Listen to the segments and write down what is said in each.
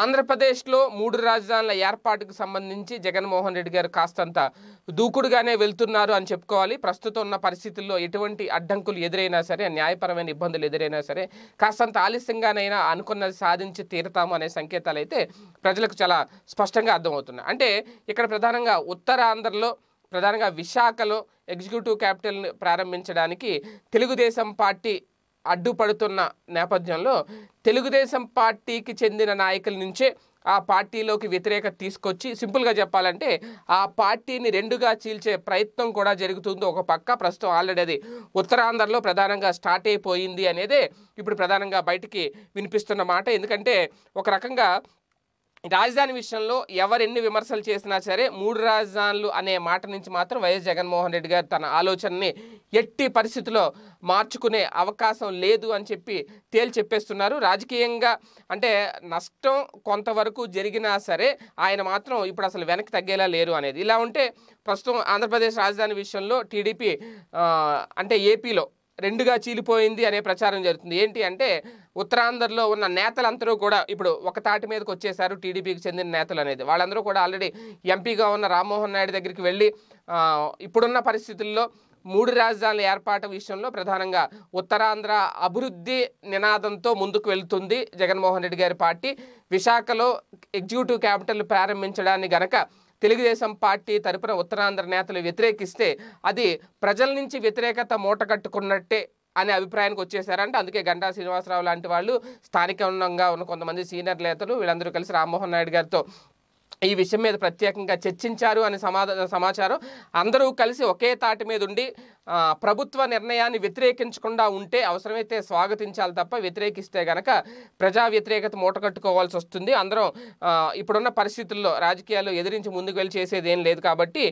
ఆంధ్రప్రదేశ్లో మూడు రాజధానుల ఏర్పాటుకు సంబంధించి జగన్మోహన్ రెడ్డి గారు కాస్తంత దూకుడుగానే వెళ్తున్నారు అని చెప్పుకోవాలి ప్రస్తుతం ఉన్న పరిస్థితుల్లో ఎటువంటి అడ్డంకులు ఎదురైనా సరే న్యాయపరమైన ఇబ్బందులు ఎదురైనా సరే కాస్తంత ఆలస్యంగానైనా అనుకున్నది సాధించి తీరతాము అనే సంకేతాలు అయితే ప్రజలకు చాలా స్పష్టంగా అర్థమవుతున్నాయి అంటే ఇక్కడ ప్రధానంగా ఉత్తరాంధ్రలో ప్రధానంగా విశాఖలో ఎగ్జిక్యూటివ్ క్యాపిటల్ని ప్రారంభించడానికి తెలుగుదేశం పార్టీ అడ్డుపడుతున్న నేపథ్యంలో తెలుగుదేశం పార్టీకి చెందిన నాయకుల నుంచే ఆ పార్టీలోకి వ్యతిరేకత తీసుకొచ్చి సింపుల్గా చెప్పాలంటే ఆ పార్టీని రెండుగా చీల్చే ప్రయత్నం కూడా జరుగుతుంది ఒక పక్క ప్రస్తుతం ఆల్రెడీ అది ఉత్తరాంధ్రలో ప్రధానంగా స్టార్ట్ అయిపోయింది అనేదే ఇప్పుడు ప్రధానంగా బయటికి వినిపిస్తున్న మాట ఎందుకంటే ఒక రకంగా రాజధాని విషయంలో ఎవరెన్ని విమర్శలు చేసినా సరే మూడు రాజధానులు అనే మాట నుంచి మాత్రం వైఎస్ జగన్మోహన్ రెడ్డి గారు తన ఆలోచనని ఎట్టి పరిస్థితిలో మార్చుకునే అవకాశం లేదు అని చెప్పి తేల్చి చెప్పేస్తున్నారు రాజకీయంగా అంటే నష్టం కొంతవరకు జరిగినా సరే ఆయన మాత్రం ఇప్పుడు అసలు వెనక్కి తగ్గేలా లేరు అనేది ఇలా ఉంటే ప్రస్తుతం ఆంధ్రప్రదేశ్ రాజధాని విషయంలో టీడీపీ అంటే ఏపీలో రెండుగా చీలిపోయింది అనే ప్రచారం జరుగుతుంది ఏంటి అంటే ఉత్తరాంధ్రలో ఉన్న నేతలందరూ కూడా ఇప్పుడు ఒక తాటి మీదకి వచ్చేసారు టీడీపీకి చెందిన నేతలు అనేది వాళ్ళందరూ కూడా ఆల్రెడీ ఎంపీగా ఉన్న రామ్మోహన్ నాయుడు దగ్గరికి వెళ్ళి ఇప్పుడున్న పరిస్థితుల్లో మూడు రాజధానుల ఏర్పాటు విషయంలో ప్రధానంగా ఉత్తరాంధ్ర అభివృద్ధి నినాదంతో ముందుకు వెళ్తుంది జగన్మోహన్ రెడ్డి గారి పార్టీ విశాఖలో ఎగ్జిక్యూటివ్ క్యాపిటల్ ప్రారంభించడాన్ని గనక తెలుగుదేశం పార్టీ తరపున ఉత్తరాంధ్ర నేతలు వ్యతిరేకిస్తే అది ప్రజల నుంచి వ్యతిరేకత కట్టుకున్నట్టే అనే అభిప్రాయానికి వచ్చేసారంటే అందుకే గంటా శ్రీనివాసరావు లాంటి వాళ్ళు స్థానికంగా ఉన్న కొంతమంది సీనియర్ నేతలు వీళ్ళందరూ కలిసి రామ్మోహన్ నాయుడు గారితో ఈ విషయం మీద ప్రత్యేకంగా చర్చించారు అనే సమాధాన సమాచారం అందరూ కలిసి ఒకే తాటి మీద ఉండి ప్రభుత్వ నిర్ణయాన్ని వ్యతిరేకించకుండా ఉంటే అవసరమైతే స్వాగతించాలి తప్ప వ్యతిరేకిస్తే గనక ప్రజా వ్యతిరేకత మూటకట్టుకోవాల్సి వస్తుంది అందరం ఇప్పుడున్న పరిస్థితుల్లో రాజకీయాలు ఎదిరించి ముందుకు వెళ్ళి చేసేది ఏం లేదు కాబట్టి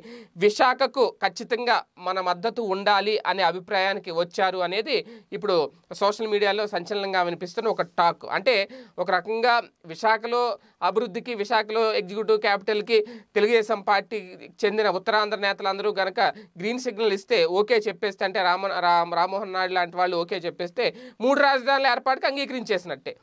విశాఖకు ఖచ్చితంగా మన మద్దతు ఉండాలి అనే అభిప్రాయానికి వచ్చారు అనేది ఇప్పుడు సోషల్ మీడియాలో సంచలనంగా వినిపిస్తున్న ఒక టాక్ అంటే ఒక రకంగా విశాఖలో అభివృద్ధికి విశాఖలో ఎగ్జిక్యూటివ్ క్యాపిటల్కి తెలుగుదేశం పార్టీకి చెందిన ఉత్తరాంధ్ర నేతలందరూ గనక గ్రీన్ సిగ్నల్ ఇస్తే ఓకే చెప్పేస్తే అంటే రామ రామ్మోహన్ నాయుడు లాంటి వాళ్ళు ఓకే చెప్పేస్తే మూడు రాజధానుల ఏర్పాటుకు అంగీకరించేసినట్టే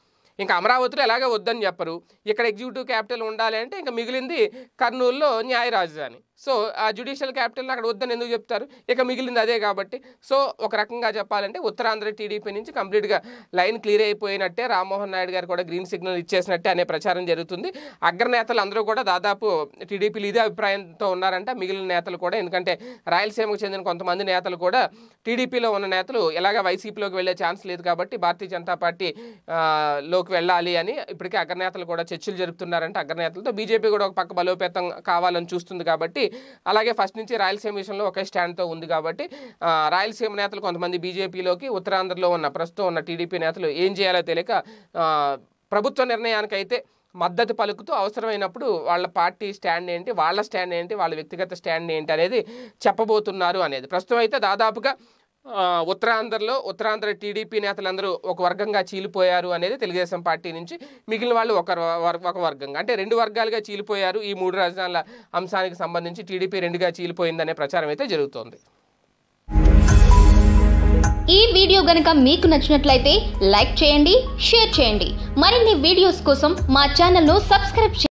ఇంకా అమరావతిలో ఎలాగే వద్దని చెప్పరు ఇక్కడ ఎగ్జిక్యూటివ్ క్యాపిటల్ ఉండాలి అంటే ఇంకా మిగిలింది కర్నూలులో న్యాయ రాజధాని సో ఆ జ్యుడిషియల్ క్యాపిటల్ అక్కడ వద్దని ఎందుకు చెప్తారు ఇక మిగిలింది అదే కాబట్టి సో ఒక రకంగా చెప్పాలంటే ఉత్తరాంధ్ర టీడీపీ నుంచి కంప్లీట్గా లైన్ క్లియర్ అయిపోయినట్టే రామ్మోహన్ నాయుడు గారు కూడా గ్రీన్ సిగ్నల్ ఇచ్చేసినట్టే అనే ప్రచారం జరుగుతుంది అగ్రనేతలు అందరూ కూడా దాదాపు టీడీపీలు ఇదే అభిప్రాయంతో ఉన్నారంట మిగిలిన నేతలు కూడా ఎందుకంటే రాయలసీమకు చెందిన కొంతమంది నేతలు కూడా టీడీపీలో ఉన్న నేతలు ఎలాగ వైసీపీలోకి వెళ్ళే ఛాన్స్ లేదు కాబట్టి భారతీయ జనతా పార్టీ లో అమల్లోకి వెళ్ళాలి అని ఇప్పటికే అగ్రనేతలు కూడా చర్చలు జరుపుతున్నారంటే అగ్రనేతలతో బీజేపీ కూడా ఒక పక్క బలోపేతం కావాలని చూస్తుంది కాబట్టి అలాగే ఫస్ట్ నుంచి రాయలసీమ విషయంలో ఒకే స్టాండ్తో ఉంది కాబట్టి రాయలసీమ నేతలు కొంతమంది బీజేపీలోకి ఉత్తరాంధ్రలో ఉన్న ప్రస్తుతం ఉన్న టీడీపీ నేతలు ఏం చేయాలో తెలియక ప్రభుత్వ నిర్ణయానికైతే మద్దతు పలుకుతూ అవసరమైనప్పుడు వాళ్ళ పార్టీ స్టాండ్ ఏంటి వాళ్ళ స్టాండ్ ఏంటి వాళ్ళ వ్యక్తిగత స్టాండ్ ఏంటి అనేది చెప్పబోతున్నారు అనేది ప్రస్తుతం అయితే దాదాపుగా ఉత్తరాంధ్రలో ఉత్తరాంధ్ర టీడీపీ నేతలందరూ ఒక వర్గంగా చీలిపోయారు అనేది తెలుగుదేశం పార్టీ నుంచి మిగిలిన వాళ్ళు ఒక ఒక వర్గంగా అంటే రెండు వర్గాలుగా చీలిపోయారు ఈ మూడు రాజధానుల అంశానికి సంబంధించి టీడీపీ రెండుగా చీలిపోయిందనే ప్రచారం అయితే జరుగుతోంది ఈ వీడియో గనక మీకు నచ్చినట్లయితే లైక్ చేయండి షేర్ చేయండి మరిన్ని వీడియోస్ కోసం మా ను సబ్స్క్రైబ్ చేయండి